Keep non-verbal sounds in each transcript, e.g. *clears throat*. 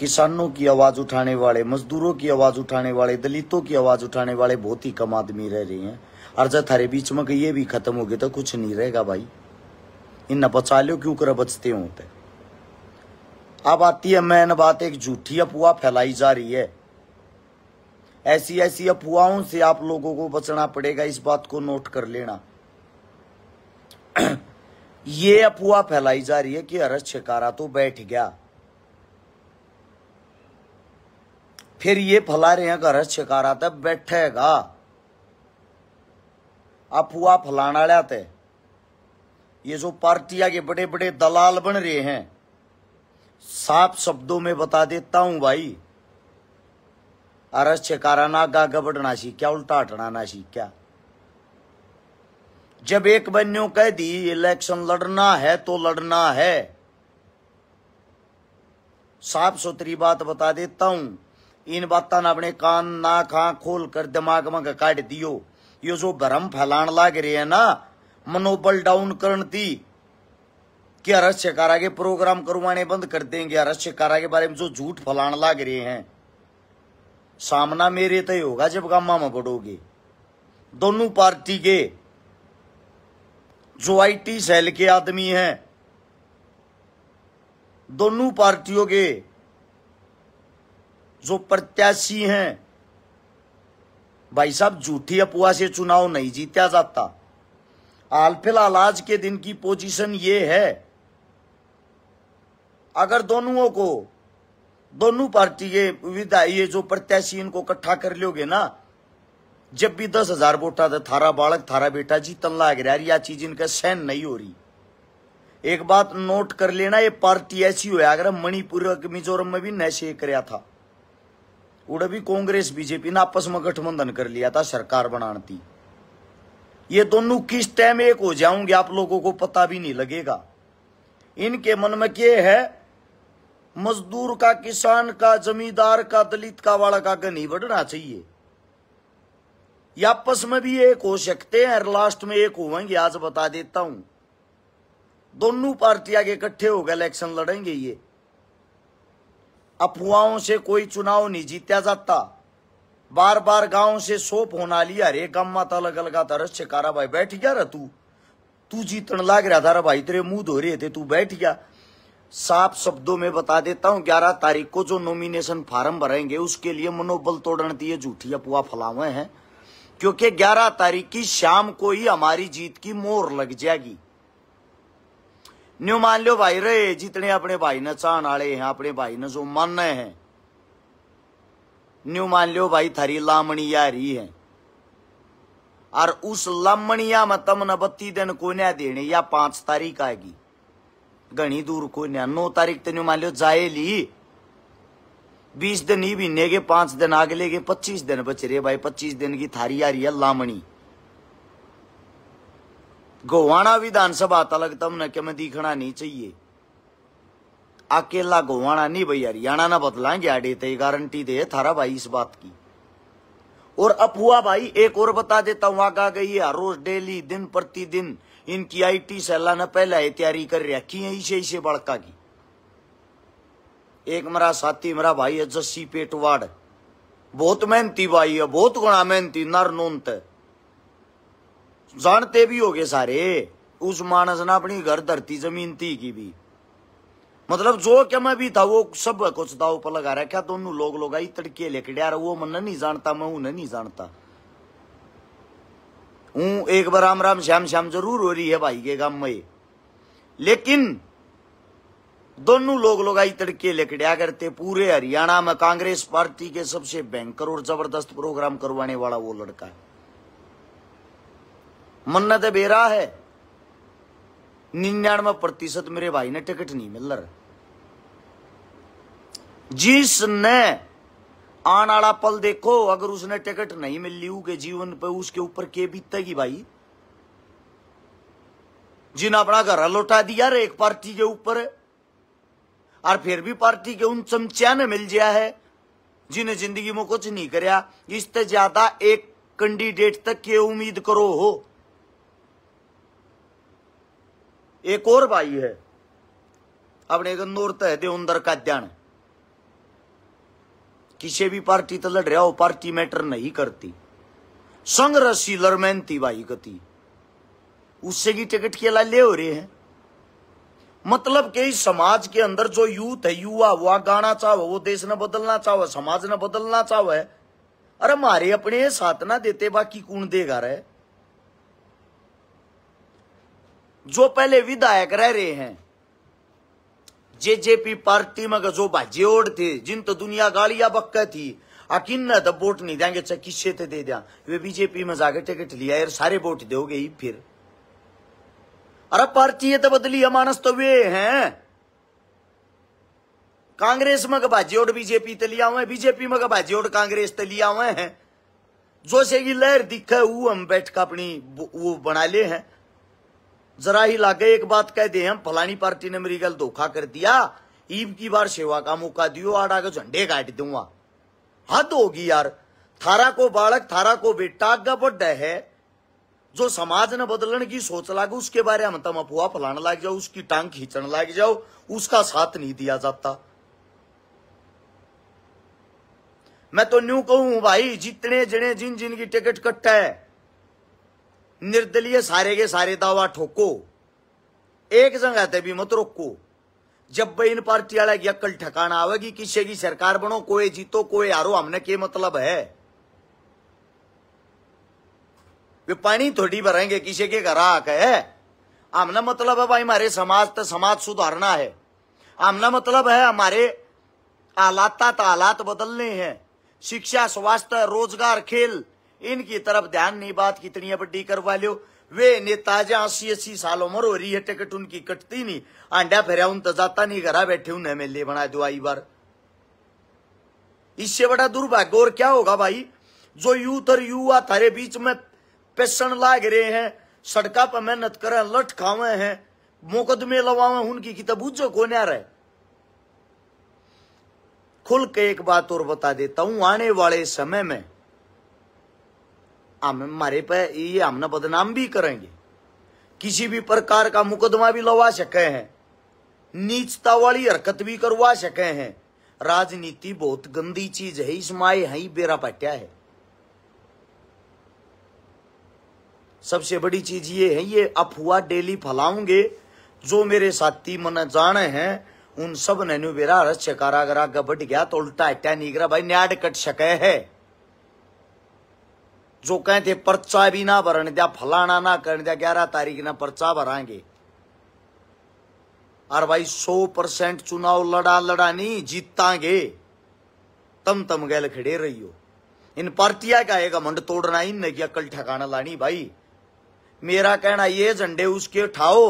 किसानों की आवाज उठाने वाले मजदूरों की आवाज उठाने वाले दलितों की आवाज उठाने वाले बहुत ही कम आदमी रह रहे हैं और जब थारे बीच में ये भी खत्म हो गए तो कुछ नहीं रहेगा भाई इन बचालियों क्यों कर बचते होते तो। अब आती है मैन बात एक झूठी अफवाह फैलाई जा रही है ऐसी ऐसी अफवाहों से आप लोगों को बचना पड़ेगा इस बात को नोट कर लेना *clears throat* ये अफवाह फैलाई जा रही है कि अरस छकारा तो बैठ गया फिर ये फला रहे हैं घर शिकारा ते बैठेगा अफवाह फैलाने वाले ते ये जो पार्टिया के बड़े बड़े दलाल बन रहे हैं साफ शब्दों में बता देता हूं भाई अरस छकारा ना गा गबड़ना सी क्या उल्टा हटना ना सी क्या जब एक बन्यो कह दी इलेक्शन लड़ना है तो लड़ना है साफ सुथरी बात बता देता हूं इन बातों ने अपने कान ना खा खोल कर दिमाग मंग काट दियो यो जो भ्रम फैलान लाग रहे है ना मनोबल डाउन करण थी कि अरस्य कारा के प्रोग्राम करवाने बंद कर देंगे अरस्य के बारे में जो झूठ फैलान लाग रहे हैं सामना मेरे तय होगा जब गामा में बढ़ोगे दोनों पार्टी के जो आईटी सेल के आदमी हैं दोनों पार्टियों के जो प्रत्याशी हैं भाई साहब झूठी अपुआ से चुनाव नहीं जीता जाता हाल फिलहाल आज के दिन की पोजीशन ये है अगर दोनों को दोनों पार्टी के विधायक जो प्रत्याशी इनको इकट्ठा कर लोगे ना जब भी दस हजार वोटा था थारा बालक थारा बेटा तन लाग रहा या चीज इनका सहन नहीं हो रही एक बात नोट कर लेना ये पार्टी ऐसी हो अगर मणिपुर मिजोरम में भी नशे कर था उड़े भी कांग्रेस बीजेपी ने आपस में गठबंधन कर लिया था सरकार बनाती ये दोनों किस टाइम एक हो जाऊंगे आप लोगों को पता भी नहीं लगेगा इनके मन में क्या है मजदूर का किसान का जमींदार का दलित का वाला का गनी बढ़ना चाहिए आपस में भी एक हो सकते हैं लास्ट में एक होवेंगे आज बता देता हूं दोनों पार्टियां के इकट्ठे होकर इलेक्शन लड़ेंगे ये अफवाहों से कोई चुनाव नहीं जीता जाता बार बार गांव से सोप होना लिया रे गम्मा तलग अलगा था रस छा भाई बैठ गया रहा तू तू जीतने लाग रहा था भाई तेरे मुंह धो रहे थे तू बैठ गया साफ शब्दों में बता देता हूँ ग्यारह तारीख को जो नॉमिनेशन फार्म भरेंगे उसके लिए मनोबल तोड़न दिए झूठी अफवाह फैलावे हैं क्योंकि ग्यारह तारीख की शाम को ही हमारी जीत की मोर लग जाएगी न्यू मान लो भाई रे जितने अपने भाई नचाण आए हैं अपने भाई ने जो मन है न्यू मान लो भाई थारी लामणिया रही है और उस लामणिया में तमने बत्ती दिन कोने देने या पांच तारीख आएगी घनी दूर को नौ तारीख तेन मान लो जाए ली बीस दिन ही महीने के पांच दिन आगे गए पच्चीस दिन बच रहे भाई पच्चीस दिन की थारी आ रही है लामणी गोवाणा विधानसभा तलक तमने कि दिखना नहीं चाहिए अकेला गोवाणा नहीं भाई हरियाणा ना बदलाएंगे आडे थे गारंटी दे थारा भाई इस बात की और अफवाह भाई एक और बता देता हूं आगा गई है रोज डेली दिन प्रतिदिन इनकी आईटी सेला ने पहले तैयारी कर रखी है इसे इसे बड़का की एक मेरा साथी मेरा भाई है जस्सी पेटवाड़ बहुत मेहनती भाई है बहुत गुणा मेहनती नर नूनत जानते भी गए सारे उस मानस ने अपनी घर धरती जमीन थी की भी मतलब जो क्या मैं भी था वो सब कुछ था ऊपर लगा रखा दोनों तो लोग लोग आई तड़के लेके वो मन नहीं जानता मैं उन्हें नहीं जानता हूं एक बार राम राम श्याम श्याम जरूर हो रही है भाई के गांव में लेकिन दोनों लोग आई तड़के लकड़िया करते पूरे हरियाणा में कांग्रेस पार्टी के सबसे भयंकर और जबरदस्त प्रोग्राम करवाने वाला वो लड़का है मन्नत बेरा है निन्यानवे प्रतिशत मेरे भाई ने टिकट नहीं मिल रहा जिसने आने वाला पल देखो अगर उसने टिकट नहीं मिल ली के जीवन पे उसके ऊपर के बीतेगी भाई जिन्हें अपना घर लौटा दिया रे एक पार्टी के ऊपर और फिर भी पार्टी के उन चमचिया ने मिल गया है जिन्हें जिंदगी में कुछ नहीं कर इससे ज्यादा एक कैंडिडेट तक के उम्मीद करो हो एक और भाई है अपने गंदौर तहदेउंदर का ध्यान किसी भी पार्टी तो लड़ रहा हो पार्टी मैटर नहीं करती संघर्षी लरमैनती भाई गति उससे की टिकट के ला ले हो रहे हैं मतलब के समाज के अंदर जो यूथ है युवा वो गाना चाहो वो देश न बदलना चाहो समाज न बदलना चाहो है अरे मारे अपने साथ ना देते बाकी कौन देगा रहे जो पहले विधायक रह रहे हैं जेजेपी पार्टी में जो भाजी ओढ़ थे जिन तो दुनिया गालियां बक्का थी अकिन तो वोट नहीं देंगे चाहे किससे थे तो दे दिया वे बीजेपी में जाके टिकट लिया यार सारे वोट दोगे ही फिर अरे पार्टी है तो बदली है मानस तो वे हैं कांग्रेस में भाजी और बीजेपी तो लिया हुए बीजेपी में भाजी और कांग्रेस तो लिया हुए हैं जो से लहर दिखा वो हम बैठ का अपनी वो बना ले हैं जरा ही लागे एक बात कह दे हम फलानी पार्टी ने मेरी गल धोखा कर दिया ईब की बार सेवा का मौका दियो आड़ आगे झंडे काट दूंगा हद होगी यार थारा को बालक थारा को बेटा आगा बड्डा है जो समाज ने बदलने की सोच लागे उसके बारे में तम अफुआ फैलाने लग जाओ उसकी टांग खींचन लग जाओ उसका साथ नहीं दिया जाता मैं तो न्यू कहूं भाई जितने जने जिन जिनकी टिकट कट्टा है निर्दलीय सारे के सारे दावा ठोको एक जगह ते भी मत रोको जब भाई इन पार्टी वाला की ठकाना आवेगी किसी की सरकार बनो कोई जीतो कोई हारो हमने के मतलब है वे पानी थोड़ी भरेंगे किसी के घर आके है हमने मतलब है भाई हमारे समाज तो समाज सुधारना है हमने मतलब है हमारे हालात हालात बदलने हैं शिक्षा स्वास्थ्य रोजगार खेल इनकी तरफ ध्यान नहीं बात कितनी बड्डी करवा लियो वे नेताजा अस्सी अस्सी साल उम्र हो रही है टिकट उनकी कटती नहीं आंडा फेरा उन तो जाता नहीं घर बैठे उन्हें एमएलए बना दो आई बार इससे बड़ा दुर्भाग्य और क्या होगा भाई जो यूथ और युवा थारे बीच में पेशन लाग रहे हैं सड़का पर मेहनत करे लठ खावे हैं मुकदमे लवावे उनकी की तबूजो तो को न रहे खुल के एक बात और बता देता हूं आने वाले समय में हमारे पे ये हमने बदनाम भी करेंगे किसी भी प्रकार का मुकदमा भी लवा सके हैं नीचता वाली हरकत भी करवा सके हैं राजनीति बहुत गंदी चीज है इसमें है ही बेरा पट्या है सबसे बड़ी चीज ये है ये अफवाह डेली फैलाऊंगे जो मेरे साथी मन जाने हैं उन सब ने बेरा हरस कारागरा का बढ़ गया तो उल्टा नहीं निगरा भाई न्याड कट सके है जो कहें थे पर्चा भी ना भरने दिया फलाना ना कर दिया ग्यारह तारीख ना पर्चा भरांगे और भाई सौ परसेंट चुनाव लड़ा लड़ा नहीं जीतांगे तम तम गैल खड़े रही हो इन पार्टिया का एक मंड तोड़ना ही नहीं की कल ठिकाना लानी भाई मेरा कहना ये झंडे उसके उठाओ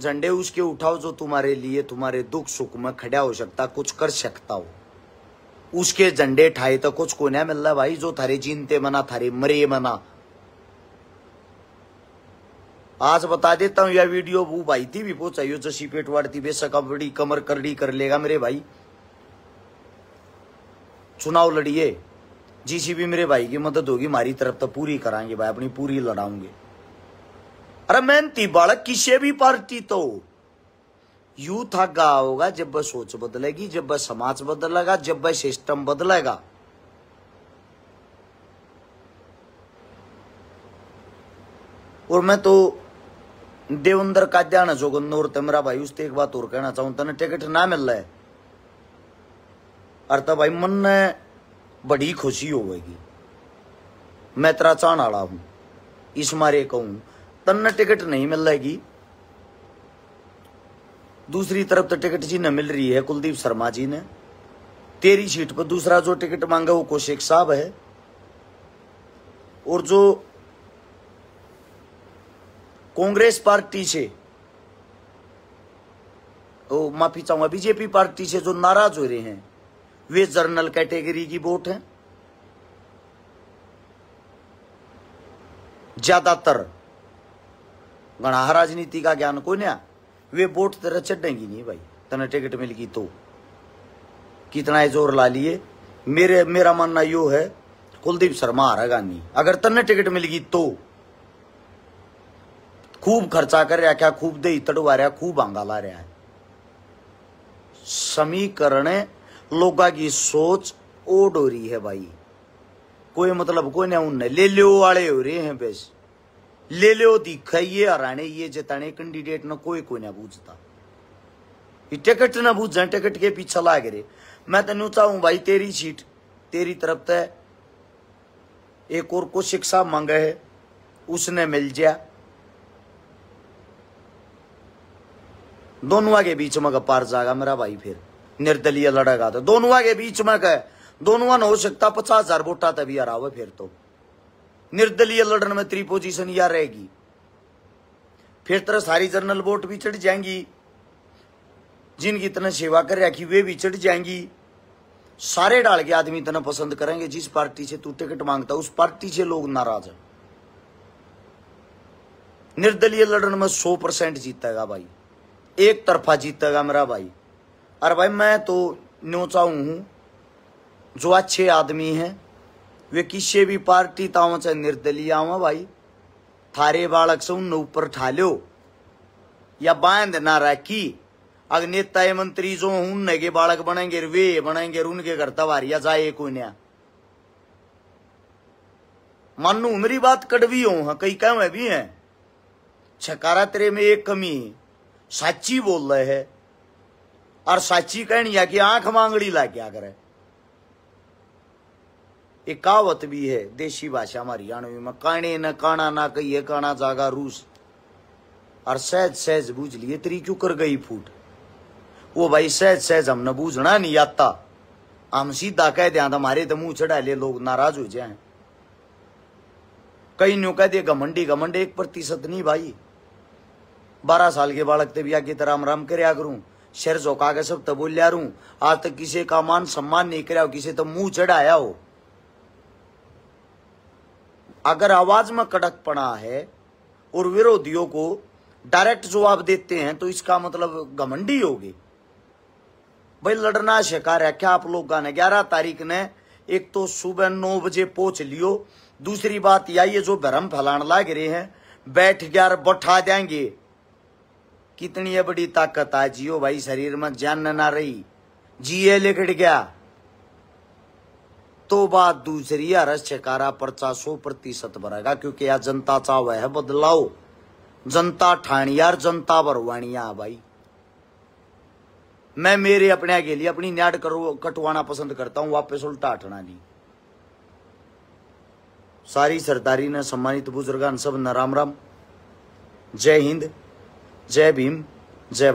झंडे उसके उठाओ जो तुम्हारे लिए तुम्हारे दुख सुख में खड़ा हो सकता कुछ कर सकता हो उसके झंडे ठाए तो कुछ कोने रहा भाई जो थारे जीनते मना थारे मरे मना आज बता देता हूँ यह वीडियो वो भाई थी भी वो चाहिए जसी पेट वाड़ती बेसकड़ी बड़ी कमर करड़ी कर लेगा मेरे भाई चुनाव लड़िए जीसी भी मेरे भाई की मदद होगी मारी तरफ तो पूरी करांगे भाई अपनी पूरी लड़ाऊंगे अरे मेहनती बालक किसी भी पार्टी तो था गा होगा जब वह सोच बदलेगी जब वह समाज बदलेगा जब वह सिस्टम बदलेगा और मैं तो देवेंद्र का जाना जोगन्नौर तेरा भाई उससे एक बात और कहना चाहूं तेने टिकट ना मिल रहा है अरे तो भाई मन ने बड़ी खुशी होगी मैं तेरा चाण आला हूं इस मारे कहूं तन्ने टिकट नहीं मिल रहेगी दूसरी तरफ तो टिकट जी ने मिल रही है कुलदीप शर्मा जी ने तेरी सीट पर दूसरा जो टिकट मांगा वो कौशिक साहब है और जो कांग्रेस पार्टी से ओ माफी चाहूंगा बीजेपी पार्टी से जो नाराज हो रहे हैं वे जर्नल कैटेगरी की वोट हैं ज्यादातर गणाह राजनीति का ज्ञान कोई नहीं वे बोट तेरा चढ़ेंगी नहीं भाई तने टिकट मिल गई तो कितना जोर ला लिए मेरे मेरा मानना यो है कुलदीप शर्मा हारा गानी अगर तने टिकट मिल गई तो खूब खर्चा कर रहा क्या खूब दही तड़वा रहा खूब आंगा ला रहा है समीकरण लोगा की सोच ओड हो रही है भाई कोई मतलब कोई ना उन ले लो वाले हो रहे हैं बेस ले लो લેલ્યો हराने ये जताने कैंडिडेट ना कोई कोने बूझता ये टिकट ना बूझ टिकट के पीछे ला रे मैं तेन चाहूं भाई तेरी सीट तेरी तरफ तय एक और को शिक्षा मांगे है उसने मिल जाए दोनों के बीच में पार जाएगा मेरा भाई फिर निर्दलीय लड़ेगा तो दोनों के बीच में दोनों ने हो सकता पचास हजार वोटा तभी हरावे फिर तो निर्दलीय लड़न में त्री पोजिशन या रहेगी फिर तरह सारी जनरल वोट भी चढ़ जाएंगी जिनकी इतना सेवा कर रखी वे भी चढ़ जाएंगी सारे डाल के आदमी इतना पसंद करेंगे जिस पार्टी से तू टिकट मांगता उस पार्टी से लोग नाराज है निर्दलीय लड़न में सौ परसेंट जीतेगा भाई एक तरफा जीतेगा मेरा भाई अरे भाई मैं तो नोचाऊ हूं जो अच्छे आदमी हैं वे किसी भी पार्टी ताव चाहे निर्दलीय आवा भाई थारे बालक से उन ऊपर ठा लो या बांध ना राखी अगर नेता मंत्री जो उन के बालक बनेंगे वे बनेंगे उनके घर या जाए कोई न्या मानू मेरी बात कड़वी हो हाँ कई कह भी है छकारा तेरे में एक कमी साची बोल रहे है और साची कहनी है कि आंख मांगड़ी ला क्या करे એ કાવત બી હે દેશી ભાષામાં में काणे न काणा ना कहिए काना जागा रूस और सहज सहज बूझ लिए तेरी क्यों कर गई फूट वो भाई सहज सहज हमने बूझना नहीं आता हम सीधा कह था हाँ, हमारे तो मुंह चढ़ा ले लोग नाराज हो जाए कई न्यू कह दिए घमंडी घमंडी एक प्रतिशत नहीं भाई बारह साल के बालक तब भी की तरह राम राम कर करूं शेर झोंका के सब तब लिया रू आज तक किसी का मान सम्मान नहीं कराया किसी तो मुंह चढ़ाया हो अगर आवाज में कड़कपना है और विरोधियों को डायरेक्ट जवाब देते हैं तो इसका मतलब घमंडी होगी भाई लड़ना शिकार है क्या आप लोग गाने ग्यारह तारीख ने एक तो सुबह नौ बजे पहुंच लियो दूसरी बात या ये जो भरम फैलान लाग रहे हैं बैठ गया बैठा देंगे कितनी बड़ी ताकत आ जियो भाई शरीर में जान ना रही जिए लिखट गया तो बाद दूसरी हरस छकारा पर्चा सौ प्रतिशत भरेगा क्योंकि यार जनता चाव है बदलाव जनता ठाणी यार जनता भरवाणिया भाई मैं मेरे अपने के लिए अपनी न्याड करो कटवाना पसंद करता हूं वापस उल्टा हटना नहीं सारी सरदारी ने सम्मानित बुजुर्गान सब नाम राम राम जय हिंद जय भीम जय भगत